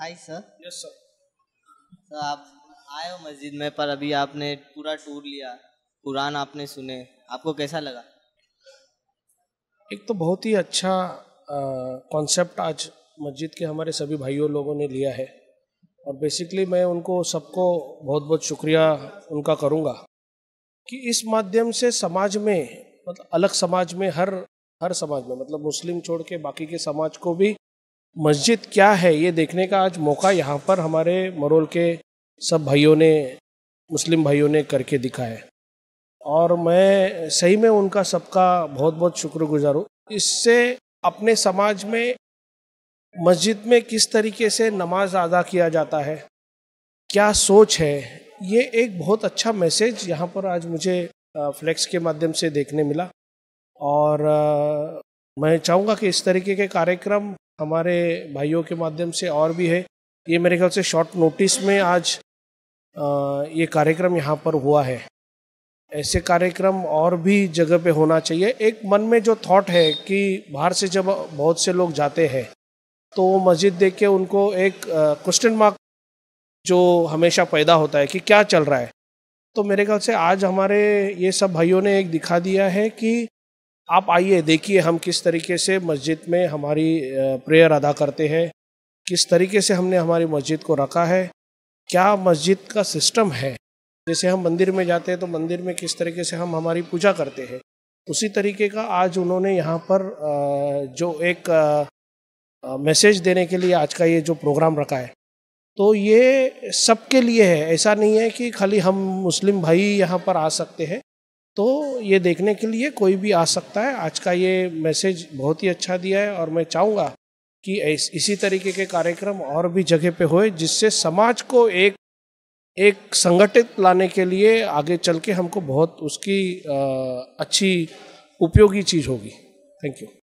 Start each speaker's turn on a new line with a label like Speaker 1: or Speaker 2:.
Speaker 1: hi sir yes sir तो आप आए हो मस्जिद में पर अभी आपने पूरा टूर लिया कुरान आपने सुने आपको कैसा लगा एक तो बहुत ही अच्छा कॉन्सेप्ट आज मस्जिद के हमारे सभी भाइयों लोगों ने लिया है और बेसिकली मैं उनको सबको बहुत बहुत शुक्रिया उनका करूँगा कि इस माध्यम से समाज में मतलब अलग समाज में हर हर समाज में मतलब मुस्लिम छोड़ के बाकी के समाज को भी मस्जिद क्या है ये देखने का आज मौका यहाँ पर हमारे मरोल के सब भाइयों ने मुस्लिम भाइयों ने करके दिखाया और मैं सही में उनका सबका बहुत बहुत शुक्रगुजार हूँ इससे अपने समाज में मस्जिद में किस तरीके से नमाज अदा किया जाता है क्या सोच है ये एक बहुत अच्छा मैसेज यहाँ पर आज मुझे फ्लेक्स के माध्यम से देखने मिला और मैं चाहूँगा कि इस तरीके के कार्यक्रम हमारे भाइयों के माध्यम से और भी है ये मेरे ख्याल से शॉर्ट नोटिस में आज ये कार्यक्रम यहाँ पर हुआ है ऐसे कार्यक्रम और भी जगह पे होना चाहिए एक मन में जो थॉट है कि बाहर से जब बहुत से लोग जाते हैं तो वो मस्जिद देख के उनको एक क्वेश्चन मार्क जो हमेशा पैदा होता है कि क्या चल रहा है तो मेरे ख्याल से आज हमारे ये सब भाइयों ने एक दिखा दिया है कि आप आइए देखिए हम किस तरीके से मस्जिद में हमारी प्रेयर अदा करते हैं किस तरीके से हमने हमारी मस्जिद को रखा है क्या मस्जिद का सिस्टम है जैसे हम मंदिर में जाते हैं तो मंदिर में किस तरीके से हम हमारी पूजा करते हैं उसी तरीके का आज उन्होंने यहाँ पर जो एक मैसेज देने के लिए आज का ये जो प्रोग्राम रखा है तो ये सबके लिए है ऐसा नहीं है कि खाली हम मुस्लिम भाई यहाँ पर आ सकते हैं तो ये देखने के लिए कोई भी आ सकता है आज का ये मैसेज बहुत ही अच्छा दिया है और मैं चाहूँगा कि इस, इसी तरीके के कार्यक्रम और भी जगह पे होए जिससे समाज को एक एक संगठित लाने के लिए आगे चल के हमको बहुत उसकी आ, अच्छी उपयोगी चीज़ होगी थैंक यू